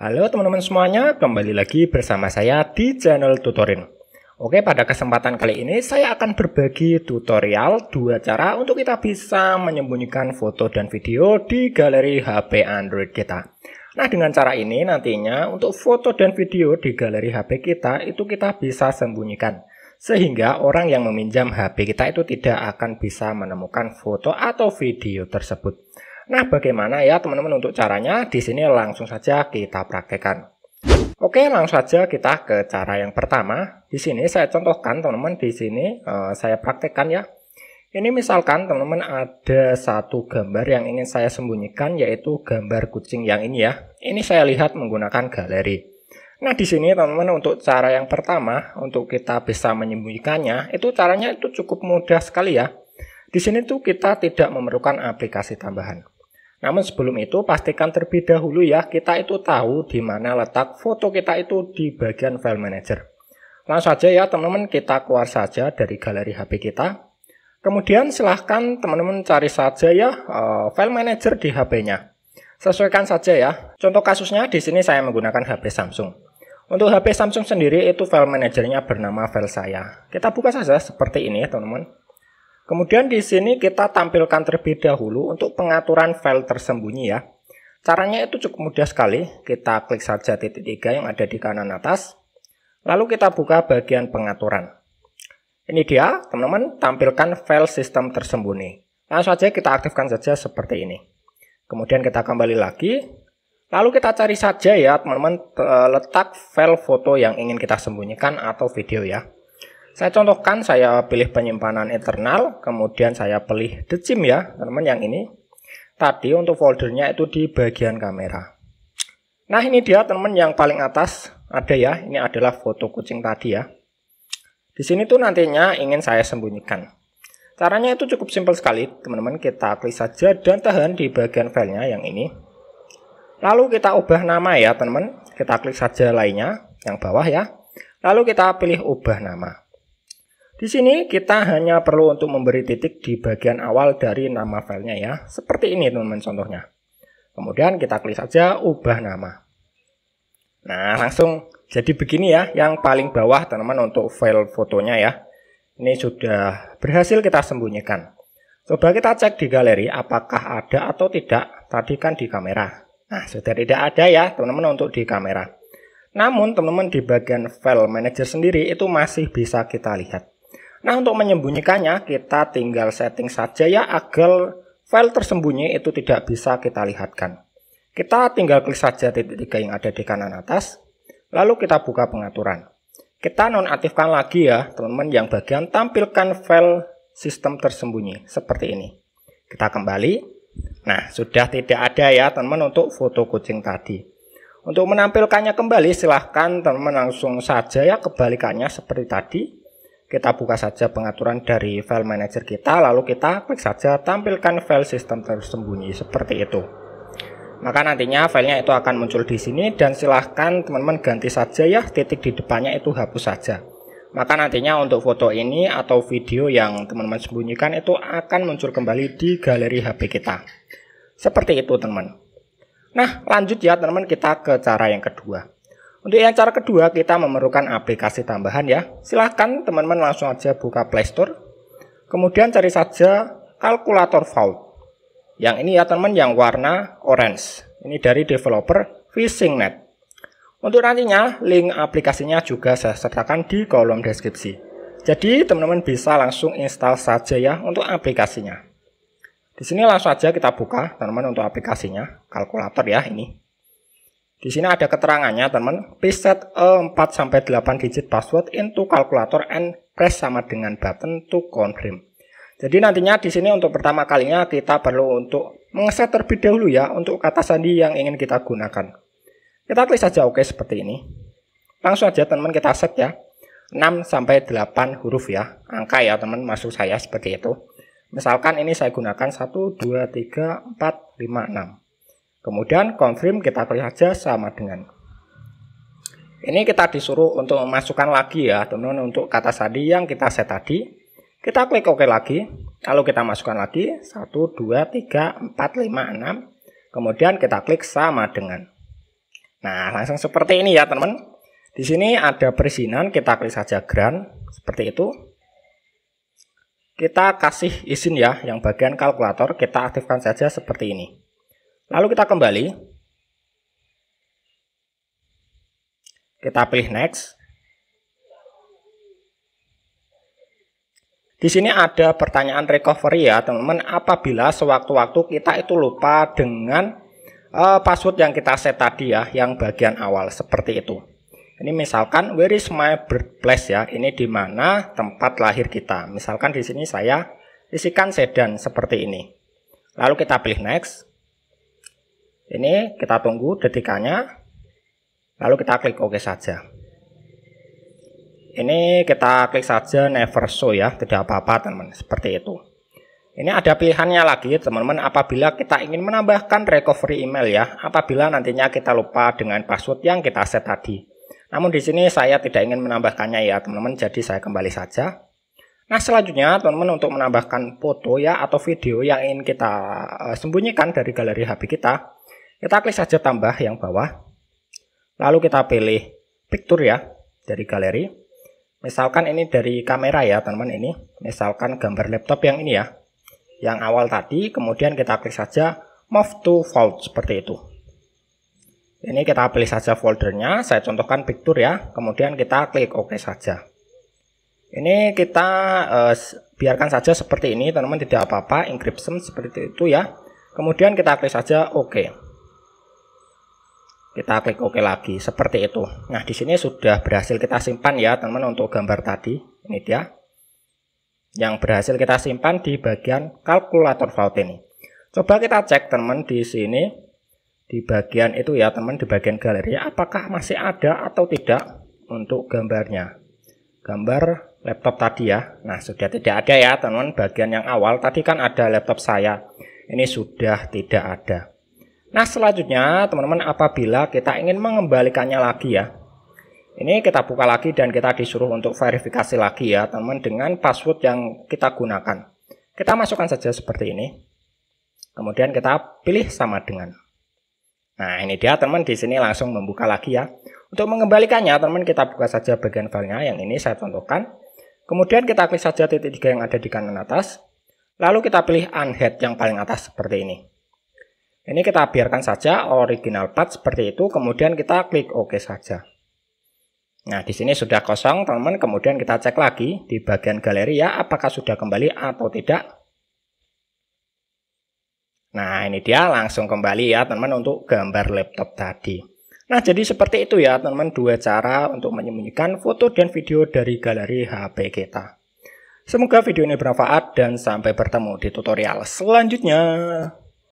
Halo teman-teman semuanya, kembali lagi bersama saya di channel Tutorin. Oke, pada kesempatan kali ini saya akan berbagi tutorial dua cara untuk kita bisa menyembunyikan foto dan video di galeri HP Android kita. Nah, dengan cara ini nantinya untuk foto dan video di galeri HP kita itu kita bisa sembunyikan sehingga orang yang meminjam HP kita itu tidak akan bisa menemukan foto atau video tersebut. Nah, bagaimana ya teman-teman untuk caranya? Di sini langsung saja kita praktekkan. Oke, langsung saja kita ke cara yang pertama. Di sini saya contohkan teman-teman, di sini uh, saya praktekkan ya. Ini misalkan teman-teman ada satu gambar yang ingin saya sembunyikan yaitu gambar kucing yang ini ya. Ini saya lihat menggunakan galeri. Nah, di sini teman-teman untuk cara yang pertama untuk kita bisa menyembunyikannya, itu caranya itu cukup mudah sekali ya. Di sini tuh kita tidak memerlukan aplikasi tambahan. Namun sebelum itu pastikan terlebih dahulu ya kita itu tahu di mana letak foto kita itu di bagian file manager. Langsung saja ya teman-teman kita keluar saja dari galeri HP kita. Kemudian silahkan teman-teman cari saja ya eh, file manager di HP-nya. Sesuaikan saja ya. Contoh kasusnya di sini saya menggunakan HP Samsung. Untuk HP Samsung sendiri itu file manajernya bernama file saya. Kita buka saja seperti ini ya teman-teman. Kemudian di sini kita tampilkan terlebih dahulu untuk pengaturan file tersembunyi ya. Caranya itu cukup mudah sekali. Kita klik saja titik tiga yang ada di kanan atas. Lalu kita buka bagian pengaturan. Ini dia, teman-teman, tampilkan file sistem tersembunyi. Langsung saja kita aktifkan saja seperti ini. Kemudian kita kembali lagi. Lalu kita cari saja ya, teman-teman, eh, letak file foto yang ingin kita sembunyikan atau video ya. Saya contohkan saya pilih penyimpanan internal, kemudian saya pilih decim ya, teman-teman yang ini. Tadi untuk foldernya itu di bagian kamera. Nah ini dia teman-teman yang paling atas ada ya, ini adalah foto kucing tadi ya. Di sini tuh nantinya ingin saya sembunyikan. Caranya itu cukup simpel sekali, teman-teman. Kita klik saja dan tahan di bagian filenya yang ini. Lalu kita ubah nama ya, teman-teman. Kita klik saja lainnya, yang bawah ya. Lalu kita pilih ubah nama. Di sini kita hanya perlu untuk memberi titik di bagian awal dari nama filenya ya. Seperti ini teman-teman contohnya. Kemudian kita klik saja ubah nama. Nah langsung jadi begini ya yang paling bawah teman-teman untuk file fotonya ya. Ini sudah berhasil kita sembunyikan. Coba kita cek di galeri apakah ada atau tidak. Tadi kan di kamera. Nah sudah tidak ada ya teman-teman untuk di kamera. Namun teman-teman di bagian file manager sendiri itu masih bisa kita lihat. Nah untuk menyembunyikannya kita tinggal setting saja ya agar file tersembunyi itu tidak bisa kita lihatkan. Kita tinggal klik saja titik tiga yang ada di kanan atas, lalu kita buka pengaturan. Kita nonaktifkan lagi ya teman-teman yang bagian tampilkan file sistem tersembunyi seperti ini. Kita kembali, Nah, sudah tidak ada ya teman-teman untuk foto kucing tadi. Untuk menampilkannya kembali, silahkan teman-teman langsung saja ya kebalikannya seperti tadi. Kita buka saja pengaturan dari file manager kita, lalu kita klik saja tampilkan file sistem tersembunyi seperti itu. Maka nantinya filenya itu akan muncul di sini dan silahkan teman-teman ganti saja ya titik di depannya itu hapus saja. Maka nantinya untuk foto ini atau video yang teman-teman sembunyikan itu akan muncul kembali di galeri HP kita. Seperti itu teman-teman. Nah lanjut ya teman-teman kita ke cara yang kedua. Untuk yang cara kedua, kita memerlukan aplikasi tambahan ya. Silahkan teman-teman langsung aja buka Play Store. Kemudian cari saja kalkulator Vault. Yang ini ya teman yang warna orange. Ini dari developer FishingNet. Untuk nantinya, link aplikasinya juga saya sertakan di kolom deskripsi. Jadi, teman-teman bisa langsung install saja ya untuk aplikasinya. Di sini langsung aja kita buka, teman-teman, untuk aplikasinya. Kalkulator ya, ini. Di sini ada keterangannya, teman. Preset 4 e sampai 8 digit password into calculator and press sama dengan button to confirm. Jadi nantinya di sini untuk pertama kalinya kita perlu untuk mengeset terlebih dahulu ya untuk kata sandi yang ingin kita gunakan. Kita klik saja oke seperti ini. Langsung aja teman kita set ya. 6 sampai 8 huruf ya. Angka ya teman masuk saya seperti itu. Misalkan ini saya gunakan 1 2 3 4 5 6. Kemudian confirm kita klik saja sama dengan. Ini kita disuruh untuk memasukkan lagi ya, teman-teman untuk kata sandi yang kita set tadi. Kita klik OK lagi, lalu kita masukkan lagi 1 2 3 4 5 6. Kemudian kita klik sama dengan. Nah, langsung seperti ini ya, teman-teman. Di sini ada perizinan, kita klik saja grant seperti itu. Kita kasih izin ya yang bagian kalkulator, kita aktifkan saja seperti ini. Lalu kita kembali. Kita pilih next. Di sini ada pertanyaan recovery ya, teman-teman. Apabila sewaktu-waktu kita itu lupa dengan uh, password yang kita set tadi ya, yang bagian awal seperti itu. Ini misalkan where is my birthplace ya. Ini di mana tempat lahir kita. Misalkan di sini saya isikan sedan seperti ini. Lalu kita pilih next. Ini kita tunggu detikannya. Lalu kita klik OK saja. Ini kita klik saja never show ya, tidak apa-apa teman-teman, seperti itu. Ini ada pilihannya lagi teman-teman apabila kita ingin menambahkan recovery email ya, apabila nantinya kita lupa dengan password yang kita set tadi. Namun di sini saya tidak ingin menambahkannya ya teman-teman, jadi saya kembali saja. Nah selanjutnya teman-teman untuk menambahkan foto ya atau video yang ingin kita eh, sembunyikan dari galeri HP kita kita klik saja tambah yang bawah. Lalu kita pilih picture ya dari galeri. Misalkan ini dari kamera ya teman-teman ini. Misalkan gambar laptop yang ini ya. Yang awal tadi kemudian kita klik saja move to fold seperti itu. Ini kita pilih saja foldernya, saya contohkan picture ya, kemudian kita klik OK saja. Ini kita eh, biarkan saja seperti ini, teman-teman tidak apa-apa, encryption seperti itu ya. Kemudian kita klik saja OK kita klik OK lagi seperti itu. Nah, di sini sudah berhasil kita simpan ya, teman-teman untuk gambar tadi. Ini dia. Yang berhasil kita simpan di bagian kalkulator vault ini. Coba kita cek teman di sini di bagian itu ya, teman di bagian galeri apakah masih ada atau tidak untuk gambarnya. Gambar laptop tadi ya. Nah, sudah tidak ada ya, teman teman bagian yang awal tadi kan ada laptop saya. Ini sudah tidak ada. Nah selanjutnya teman-teman apabila kita ingin mengembalikannya lagi ya ini kita buka lagi dan kita disuruh untuk verifikasi lagi ya teman-teman dengan password yang kita gunakan kita masukkan saja seperti ini kemudian kita pilih sama dengan nah ini dia teman di sini langsung membuka lagi ya untuk mengembalikannya teman kita buka saja bagian filenya yang ini saya contohkan kemudian kita klik saja titik tiga yang ada di kanan atas lalu kita pilih unhead yang paling atas seperti ini ini kita biarkan saja original path seperti itu, kemudian kita klik OK saja. Nah, di sini sudah kosong, teman-teman. Kemudian kita cek lagi di bagian galeri ya, apakah sudah kembali atau tidak. Nah, ini dia langsung kembali ya, teman-teman, untuk gambar laptop tadi. Nah, jadi seperti itu ya, teman-teman, dua cara untuk menyembunyikan foto dan video dari galeri HP kita. Semoga video ini bermanfaat dan sampai bertemu di tutorial selanjutnya.